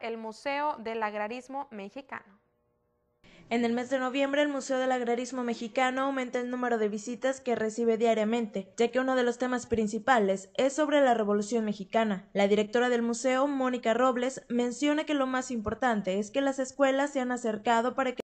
el Museo del Agrarismo Mexicano. En el mes de noviembre, el Museo del Agrarismo Mexicano aumenta el número de visitas que recibe diariamente, ya que uno de los temas principales es sobre la Revolución Mexicana. La directora del museo, Mónica Robles, menciona que lo más importante es que las escuelas se han acercado para que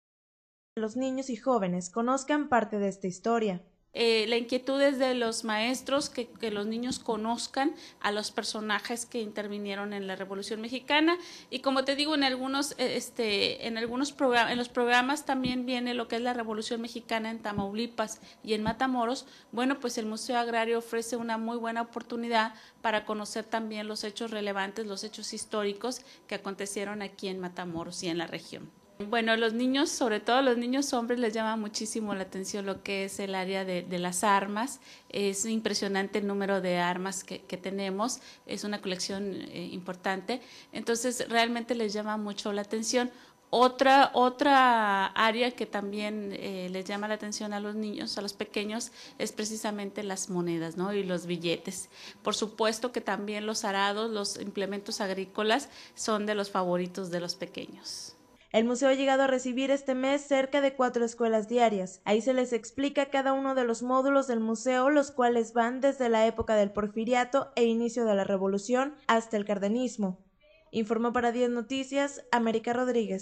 los niños y jóvenes conozcan parte de esta historia. Eh, la inquietud es de los maestros, que, los niños conozcan a los personajes que intervinieron en la Revolución Mexicana. Y como te digo, en algunos, eh, este, en algunos en los programas también viene lo que es la Revolución Mexicana en Tamaulipas y en Matamoros. Bueno, pues el Museo Agrario ofrece una muy buena oportunidad para conocer también los hechos relevantes, los hechos históricos que acontecieron aquí en Matamoros y en la región. Bueno, los niños, sobre todo los niños hombres, les llama muchísimo la atención lo que es el área de, las armas. Es impresionante el número de armas que, tenemos, es una colección eh, importante. Entonces, realmente les llama mucho la atención. Otra, área que también eh, les llama la atención a los niños, a los pequeños, es precisamente las monedas ¿no? y los billetes. Por supuesto que también los arados, los implementos agrícolas son de los favoritos de los pequeños. El museo ha llegado a recibir este mes cerca de cuatro escuelas diarias. Ahí se les explica cada uno de los módulos del museo, los cuales van desde la época del porfiriato e inicio de la revolución hasta el cardenismo. Informó para 10 Noticias América Rodríguez.